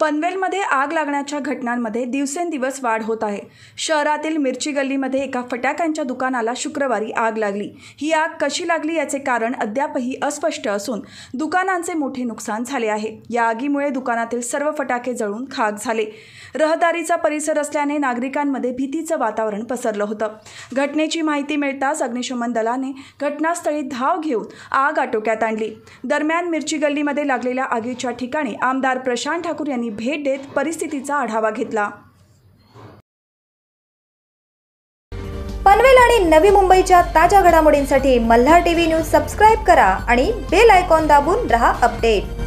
पनवेलमध्ये आग लागण्याच्या घटनांमध्ये दिवसेंदिवस वाढ होत आहे शहरातील मिरची गल्लीमध्ये एका फटाक्यांच्या दुकानाला शुक्रवारी आग लागली ही आग कशी लागली याचे कारण अद्यापही अस्पष्ट असून दुकानांचे मोठे नुकसान झाले आहे या आगीमुळे दुकानातील सर्व फटाके जळून खाक झाले रहदारीचा परिसर असल्याने नागरिकांमध्ये भीतीचं वातावरण पसरलं होतं घटनेची माहिती मिळताच अग्निशमन दलाने घटनास्थळी धाव घेऊन आग आटोक्यात आणली दरम्यान मिरची गल्लीमध्ये लागलेल्या आगीच्या ठिकाणी आमदार प्रशांत ठाकूर यांनी यांनी भेट देत परिस्थितीचा आढावा घेतला पनवेल आणि नवी मुंबईच्या ताज्या घडामोडींसाठी मल्हार टीव्ही न्यूज सबस्क्राईब करा आणि बेल आयकॉन दाबून रहा अपडेट